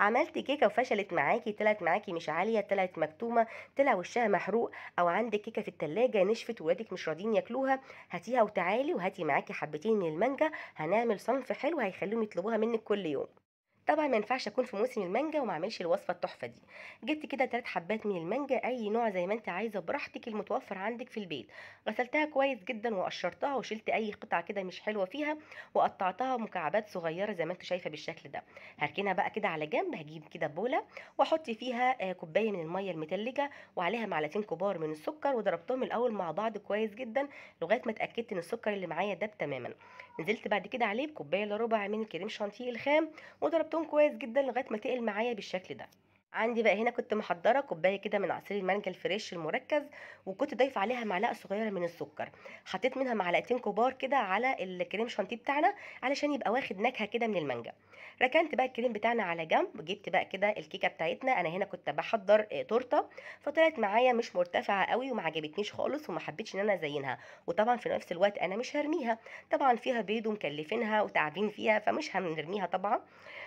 عملت كيكه وفشلت معاكي طلعت معاكي مش عاليه طلعت مكتومه طلع وشها محروق او عندك كيكه في التلاجة نشفت ولادك مش راضيين ياكلوها هاتيها وتعالي وهاتي معاكي حبتين من المانجا هنعمل صنف حلو هيخليهم يطلبوها منك كل يوم طبعا ما ينفعش اكون في موسم المانجا وما اعملش الوصفه التحفه دي جبت كده ثلاث حبات من المانجا اي نوع زي ما انت عايزه براحتك المتوفر عندك في البيت غسلتها كويس جدا وقشرتها وشلت اي قطعه كده مش حلوه فيها وقطعتها مكعبات صغيره زي ما انتوا شايفه بالشكل ده هركنها بقى كده على جنب هجيب كده بوله واحط فيها آه، كوبايه من الميه المتلجه وعليها معلقتين كبار من السكر وضربتهم الاول مع بعض كويس جدا لغايه ما اتاكدت ان السكر اللي معايا داب تماما نزلت بعد كده عليه بكوبايه الا ربع من كريم شانتيه الخام وضربتهم خلطتهم كويس جدا لغايه ما تقل معايا بالشكل ده عندي بقى هنا كنت محضره كوبايه كده من عصير المانجا الفريش المركز وكنت ضايفه عليها معلقه صغيره من السكر حطيت منها معلقتين كبار كده على الكريم شانتيه بتاعنا علشان يبقى واخد نكهه كده من المانجا ركنت بقى الكريم بتاعنا على جنب جبت بقى كده الكيكه بتاعتنا انا هنا كنت بحضر آه، تورته فطلعت معايا مش مرتفعه قوي وما عجبتنيش خالص وما حبيتش ان انا ازينها وطبعا في نفس الوقت انا مش هرميها طبعا فيها بيض ومكلفينها وتعبين فيها فمش هنرميها طبعا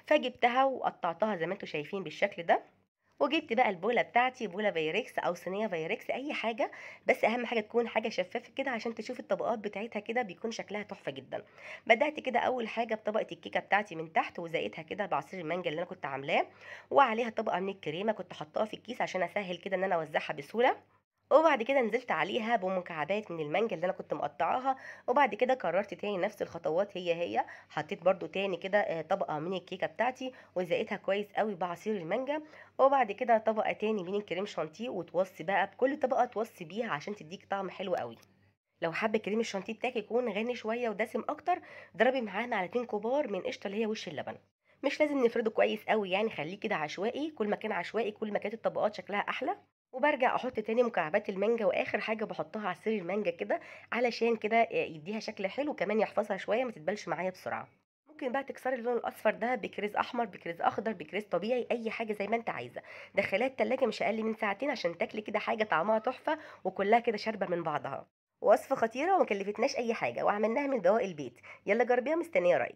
فجبتها وقطعتها زي ما انتم شايفين بالشكل ده وجبت بقى البوله بتاعتي بوله فيريكس او صينيه فيريكس اي حاجه بس اهم حاجه تكون حاجه شفافه كده عشان تشوف الطبقات بتاعتها كده بيكون شكلها تحفه جدا بدات كده اول حاجه بطبقه الكيكه بتاعتي من تحت وزقتها كده بعصير المانجا اللي انا كنت عاملاه وعليها طبقه من الكريمه كنت حطاها في الكيس عشان اسهل كده ان انا اوزعها بسهوله وبعد كده نزلت عليها بمكعبات من المانجا اللي انا كنت مقطعاها وبعد كده كررت تاني نفس الخطوات هي هي حطيت برده تاني كده آه، طبقه من الكيكه بتاعتي وزقتها كويس قوي بعصير المانجا وبعد كده طبقه تاني من الكريم شانتيه وتوصي بقى بكل طبقه توصي بيها عشان تديك طعم حلو قوي لو حابه كريم الشانتيه بتاعك يكون غني شويه ودسم اكتر ضربي معاه معلقتين كبار من قشطه اللي هي وش اللبن مش لازم نفرده كويس قوي يعني خليه كده عشوائي كل ما كان عشوائي كل ما كانت الطبقات شكلها احلى وبرجع احط تاني مكعبات المانجا واخر حاجه بحطها على سرير المانجا كده علشان كده يديها شكل حلو كمان يحفظها شويه ما تتبلش معايا بسرعه ممكن بقى تكسري اللون الاصفر ده بكريز احمر بكريز اخضر بكريز طبيعي اي حاجه زي ما انت عايزه دخليها التلاجة مش اقل من ساعتين عشان تاكلي كده حاجه طعمها تحفه وكلها كده شاربه من بعضها وصفه خطيره ومكلفتناش اي حاجه وعملناها من دواء البيت يلا جربيها مستنيه رايك